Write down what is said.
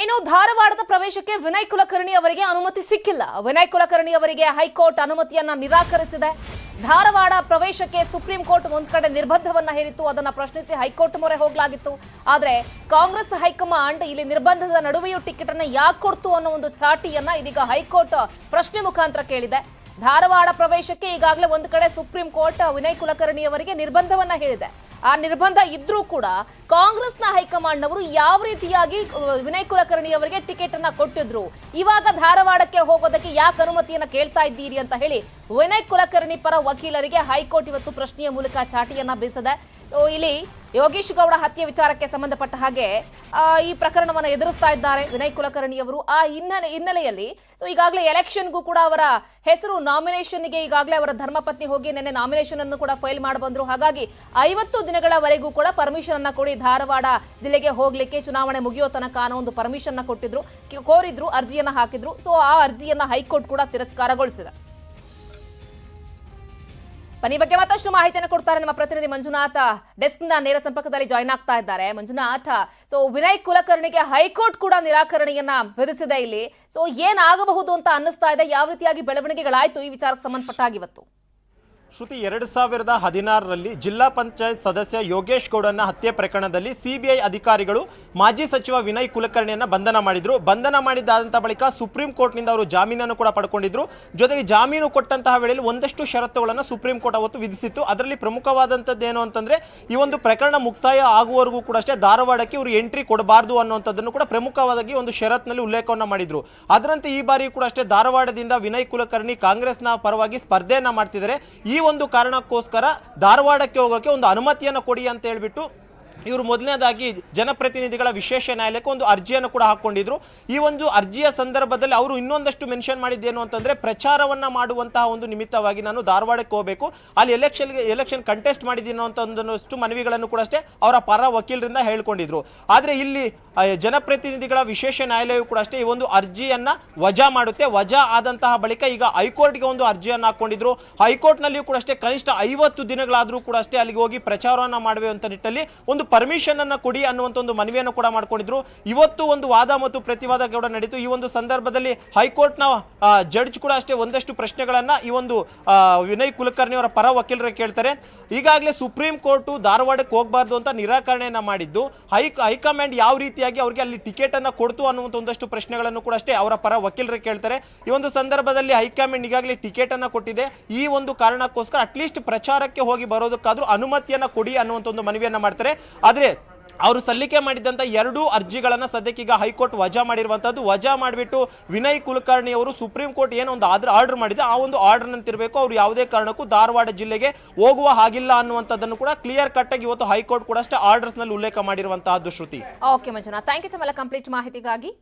ಇನ್ನು ಧಾರವಾಡದ ಪ್ರವೇಶಕ್ಕೆ ವಿನಯ್ ಕುಲಕರ್ಣಿ ಅವರಿಗೆ ಅನುಮತಿ ಸಿಕ್ಕಿಲ್ಲ ವಿನಯ್ ಕುಲಕರ್ಣಿ ಅವರಿಗೆ ಹೈಕೋರ್ಟ್ ಅನುಮತಿಯನ್ನ ನಿರಾಕರಿಸಿದೆ ಧಾರವಾಡ ಪ್ರವೇಶಕ್ಕೆ ಸುಪ್ರೀಂ ಕೋರ್ಟ್ ಒಂದ್ ಕಡೆ ನಿರ್ಬಂಧವನ್ನ ಹೇರಿತ್ತು ಅದನ್ನ ಪ್ರಶ್ನಿಸಿ ಹೈಕೋರ್ಟ್ ಮೊರೆ ಹೋಗಲಾಗಿತ್ತು ಆದರೆ ಕಾಂಗ್ರೆಸ್ ಹೈಕಮಾಂಡ್ ಇಲ್ಲಿ ನಿರ್ಬಂಧದ ನಡುವೆಯೂ ಟಿಕೆಟ್ ಅನ್ನ ಯಾಕೆ ಕೊಡ್ತು ಅನ್ನೋ ಒಂದು ಚಾಟಿಯನ್ನ ಇದೀಗ ಹೈಕೋರ್ಟ್ ಪ್ರಶ್ನೆ ಮುಖಾಂತರ ಕೇಳಿದೆ ಧಾರವಾಡ ಪ್ರವೇಶಕ್ಕೆ ಈಗಾಗಲೇ ಒಂದು ಕಡೆ ಸುಪ್ರೀಂ ಕೋರ್ಟ್ ವಿನಯ್ ಕುಲಕರ್ಣಿ ಅವರಿಗೆ ನಿರ್ಬಂಧವನ್ನ ಹೇಳಿದೆ ಆ ನಿರ್ಬಂಧ ಇದ್ರೂ ಕೂಡ ಕಾಂಗ್ರೆಸ್ನ ಹೈಕಮಾಂಡ್ ನವರು ಯಾವ ರೀತಿಯಾಗಿ ವಿನಯ್ ಕುಲಕರ್ಣಿ ಅವರಿಗೆ ಟಿಕೆಟ್ ಅನ್ನ ಕೊಟ್ಟಿದ್ರು ಇವಾಗ ಧಾರವಾಡಕ್ಕೆ ಹೋಗೋದಕ್ಕೆ ಯಾಕೆ ಅನುಮತಿಯನ್ನ ಕೇಳ್ತಾ ಇದ್ದೀರಿ ಅಂತ ಹೇಳಿ ವಿನಯ್ ಕುಲಕರ್ಣಿ ಪರ ವಕೀಲರಿಗೆ ಹೈಕೋರ್ಟ್ ಇವತ್ತು ಪ್ರಶ್ನೆಯ ಮೂಲಕ ಚಾಟಿಯನ್ನ ಬೀಸದೆ ಇಲ್ಲಿ ಯೋಗೀಶ್ ಗೌಡ ಹತ್ಯೆ ವಿಚಾರಕ್ಕೆ ಸಂಬಂಧಪಟ್ಟ ಹಾಗೆ ಈ ಪ್ರಕರಣವನ್ನು ಎದುರಿಸ್ತಾ ಇದ್ದಾರೆ ವಿನಯ್ ಕುಲಕರ್ಣಿ ಅವರು ಆ ಹಿನ್ನೆಲೆ ಹಿನ್ನೆಲೆಯಲ್ಲಿ ಸೊ ಈಗಾಗಲೇ ಎಲೆಕ್ಷನ್ಗೂ ಕೂಡ ಅವರ ಹೆಸರು ನಾಮಿನೇಷನ್ಗೆ ಈಗಾಗಲೇ ಅವರ ಧರ್ಮಪತ್ನಿ ಹೋಗಿ ನಿನ್ನೆ ನಾಮಿನೇಷನ್ ಅನ್ನು ಕೂಡ ಫೈಲ್ ಮಾಡಬಂದ್ರು ಹಾಗಾಗಿ ಐವತ್ತು ದಿನಗಳವರೆಗೂ ಕೂಡ ಪರ್ಮಿಷನ್ ಅನ್ನ ಕೊಡಿ ಧಾರವಾಡ ಜಿಲ್ಲೆಗೆ ಹೋಗ್ಲಿಕ್ಕೆ ಚುನಾವಣೆ ಮುಗಿಯೋ ತನಕ ಒಂದು ಪರ್ಮಿಷನ್ ಕೊಟ್ಟಿದ್ರು ಕೋರಿದ್ರು ಅರ್ಜಿಯನ್ನ ಹಾಕಿದ್ರು ಸೊ ಆ ಅರ್ಜಿಯನ್ನ ಹೈಕೋರ್ಟ್ ಕೂಡ ತಿರಸ್ಕಾರಗೊಳಿಸಿದೆ ಬನ್ನಿ ಬಗ್ಗೆ ಮತ್ತಷ್ಟು ಮಾಹಿತಿಯನ್ನು ಕೊಡ್ತಾರೆ ನಮ್ಮ ಪ್ರತಿನಿಧಿ ಮಂಜುನಾಥ ಡೆಸ್ಕ್ ನ ನೇರ ಸಂಪರ್ಕದಲ್ಲಿ ಜಾಯಿನ್ ಆಗ್ತಾ ಇದ್ದಾರೆ ಮಂಜುನಾಥ ಸೊ ವಿನಯ್ ಕುಲಕರ್ಣಿಗೆ ಹೈಕೋರ್ಟ್ ಕೂಡ ನಿರಾಕರಣೆಯನ್ನ ವಿಧಿಸಿದೆ ಇಲ್ಲಿ ಸೊ ಏನಾಗಬಹುದು ಅಂತ ಅನ್ನಿಸ್ತಾ ಇದೆ ಯಾವ ರೀತಿಯಾಗಿ ಬೆಳವಣಿಗೆಗಳಾಯ್ತು ಈ ವಿಚಾರಕ್ಕೆ ಸಂಬಂಧಪಟ್ಟ ಇವತ್ತು ಶ್ರುತಿ ಎರಡು ಸಾವಿರದ ಹದಿನಾರರಲ್ಲಿ ಜಿಲ್ಲಾ ಪಂಚಾಯತ್ ಸದಸ್ಯ ಯೋಗೇಶ್ ಗೌಡನ ಹತ್ಯೆ ಪ್ರಕರಣದಲ್ಲಿ ಸಿಬಿಐ ಅಧಿಕಾರಿಗಳು ಮಾಜಿ ಸಚಿವ ವಿನಯ್ ಕುಲಕರ್ಣಿಯನ್ನು ಬಂಧನ ಮಾಡಿದ್ರು ಬಂಧನ ಮಾಡಿದ್ದಾದಂಥ ಬಳಿಕ ಸುಪ್ರೀಂ ಕೋರ್ಟ್ನಿಂದ ಅವರು ಜಾಮೀನನ್ನು ಕೂಡ ಪಡ್ಕೊಂಡಿದ್ರು ಜೊತೆಗೆ ಜಾಮೀನು ಕೊಟ್ಟಂತಹ ವೇಳೆಯಲ್ಲಿ ಒಂದಷ್ಟು ಷರತ್ತುಗಳನ್ನು ಸುಪ್ರೀಂ ಕೋರ್ಟ್ ಅವತ್ತು ವಿಧಿಸಿತ್ತು ಅದರಲ್ಲಿ ಪ್ರಮುಖವಾದಂಥದ್ದು ಏನು ಅಂತಂದರೆ ಈ ಒಂದು ಪ್ರಕರಣ ಮುಕ್ತಾಯ ಆಗುವವರೆಗೂ ಕೂಡ ಅಷ್ಟೇ ಧಾರವಾಡಕ್ಕೆ ಇವರು ಎಂಟ್ರಿ ಕೊಡಬಾರ್ದು ಅನ್ನುವಂಥದ್ದನ್ನು ಕೂಡ ಪ್ರಮುಖವಾಗಿ ಒಂದು ಷರತ್ನಲ್ಲಿ ಉಲ್ಲೇಖವನ್ನು ಮಾಡಿದ್ರು ಅದರಂತೆ ಈ ಬಾರಿ ಕೂಡ ಅಷ್ಟೇ ಧಾರವಾಡದಿಂದ ವಿನಯ್ ಕುಲಕರ್ಣಿ ಕಾಂಗ್ರೆಸ್ನ ಪರವಾಗಿ ಸ್ಪರ್ಧೆಯನ್ನು ಮಾಡ್ತಿದ್ದಾರೆ ಈ ಒಂದು ಕಾರಣಕ್ಕೋಸ್ಕರ ಧಾರವಾಡಕ್ಕೆ ಹೋಗೋಕೆ ಒಂದು ಅನುಮತಿಯನ್ನು ಕೊಡಿ ಅಂತ ಹೇಳ್ಬಿಟ್ಟು ಇವರು ಮೊದಲನೇದಾಗಿ ಜನಪ್ರತಿನಿಧಿಗಳ ವಿಶೇಷ ನ್ಯಾಯಾಲಯಕ್ಕೆ ಒಂದು ಅರ್ಜಿಯನ್ನು ಕೂಡ ಹಾಕೊಂಡಿದ್ರು ಈ ಒಂದು ಅರ್ಜಿಯ ಸಂದರ್ಭದಲ್ಲಿ ಅವರು ಇನ್ನೊಂದಷ್ಟು ಮೆನ್ಷನ್ ಮಾಡಿದ್ದೇನು ಅಂತಂದ್ರೆ ಪ್ರಚಾರವನ್ನ ಮಾಡುವಂತಹ ಒಂದು ನಿಮಿತ್ತವಾಗಿ ನಾನು ಧಾರವಾಡಕ್ಕೆ ಹೋಗಬೇಕು ಅಲ್ಲಿ ಎಲೆಕ್ಷನ್ ಎಲೆಕ್ಷನ್ ಕಂಟೆಸ್ಟ್ ಮಾಡಿದ್ದೀನೋ ಅಂತ ಒಂದಷ್ಟು ಮನವಿಗಳನ್ನು ಕೂಡ ಅಷ್ಟೇ ಅವರ ಪರ ವಕೀಲರಿಂದ ಹೇಳ್ಕೊಂಡಿದ್ರು ಆದರೆ ಇಲ್ಲಿ ಜನಪ್ರತಿನಿಧಿಗಳ ವಿಶೇಷ ನ್ಯಾಯಾಲಯವು ಕೂಡ ಅಷ್ಟೇ ಈ ಒಂದು ಅರ್ಜಿಯನ್ನ ವಜಾ ಮಾಡುತ್ತೆ ವಜಾ ಆದಂತಹ ಬಳಿಕ ಈಗ ಹೈಕೋರ್ಟ್ಗೆ ಒಂದು ಅರ್ಜಿಯನ್ನು ಹಾಕೊಂಡಿದ್ರು ಹೈಕೋರ್ಟ್ನಲ್ಲಿಯೂ ಕೂಡ ಅಷ್ಟೇ ಕನಿಷ್ಠ ಐವತ್ತು ದಿನಗಳಾದರೂ ಕೂಡ ಅಷ್ಟೇ ಅಲ್ಲಿಗೆ ಹೋಗಿ ಪ್ರಚಾರವನ್ನು ಮಾಡುವೆ ಅಂತ ನಿಟ್ಟಲ್ಲಿ ಒಂದು ಪರ್ಮಿಷನ್ ಅನ್ನು ಕೊಡಿ ಅನ್ನುವಂಥ ಒಂದು ಮನವಿಯನ್ನು ಕೂಡ ಮಾಡಿಕೊಂಡಿದ್ರು ಇವತ್ತು ಒಂದು ವಾದ ಮತ್ತು ಪ್ರತಿವಾದ ಕೂಡ ನಡೀತು ಈ ಒಂದು ಸಂದರ್ಭದಲ್ಲಿ ಹೈಕೋರ್ಟ್ನ ಜಡ್ಜ್ ಕೂಡ ಅಷ್ಟೇ ಒಂದಷ್ಟು ಪ್ರಶ್ನೆಗಳನ್ನು ಈ ಒಂದು ವಿನಯ್ ಕುಲಕರ್ಣಿ ಅವರ ಪರ ವಕೀಲರೇ ಕೇಳ್ತಾರೆ ಈಗಾಗಲೇ ಸುಪ್ರೀಂ ಕೋರ್ಟು ಧಾರವಾಡಕ್ಕೆ ಹೋಗಬಾರ್ದು ಅಂತ ನಿರಾಕರಣೆಯನ್ನು ಮಾಡಿದ್ದು ಹೈ ಹೈಕಮಾಂಡ್ ಯಾವ ರೀತಿಯಾಗಿ ಅವರಿಗೆ ಅಲ್ಲಿ ಟಿಕೆಟನ್ನು ಕೊಡ್ತು ಅನ್ನುವಂಥ ಒಂದಷ್ಟು ಪ್ರಶ್ನೆಗಳನ್ನು ಕೂಡ ಅಷ್ಟೇ ಅವರ ಪರ ವಕೀಲರೇ ಕೇಳ್ತಾರೆ ಈ ಒಂದು ಸಂದರ್ಭದಲ್ಲಿ ಹೈಕಮಾಂಡ್ ಈಗಾಗಲೇ ಟಿಕೆಟನ್ನು ಕೊಟ್ಟಿದೆ ಈ ಒಂದು ಕಾರಣಕ್ಕೋಸ್ಕರ ಅಟ್ಲೀಸ್ಟ್ ಪ್ರಚಾರಕ್ಕೆ ಹೋಗಿ ಬರೋದಕ್ಕಾದರೂ ಅನುಮತಿಯನ್ನು ಕೊಡಿ ಅನ್ನುವಂಥ ಒಂದು ಮನವಿಯನ್ನ ಮಾಡ್ತಾರೆ ಆದರೆ ಅವರು ಸಲ್ಲಿಕೆ ಮಾಡಿದಂಥ ಎರಡೂ ಅರ್ಜಿಗಳನ್ನು ಸದ್ಯಕ್ಕೀಗ ಹೈಕೋರ್ಟ್ ವಜಾ ಮಾಡಿರುವಂಥದ್ದು ವಜಾ ಮಾಡಿಬಿಟ್ಟು ವಿನಯ್ ಕುಲಕರ್ಣಿ ಅವರು ಸುಪ್ರೀಂ ಕೋರ್ಟ್ ಏನೋ ಒಂದು ಆರ್ಡರ್ ಆರ್ಡರ್ ಮಾಡಿದೆ ಆ ಒಂದು ಇರಬೇಕು ಅವರು ಯಾವುದೇ ಕಾರಣಕ್ಕೂ ಧಾರವಾಡ ಜಿಲ್ಲೆಗೆ ಹೋಗುವ ಹಾಗಿಲ್ಲ ಅನ್ನುವಂಥದ್ದನ್ನು ಕೂಡ ಕ್ಲಿಯರ್ ಕಟ್ ಆಗಿ ಇವತ್ತು ಹೈಕೋರ್ಟ್ ಕೂಡ ಅಷ್ಟೇ ಆರ್ಡರ್ಸ್ನಲ್ಲಿ ಉಲ್ಲೇಖ ಮಾಡಿರುವಂತಹದ್ದು Shruti okay Manjunath thank you ತಮ್ಮೆಲ್ಲ ಕಂಪ್ಲೀಟ್ ಮಾಹಿತಿಗಾಗಿ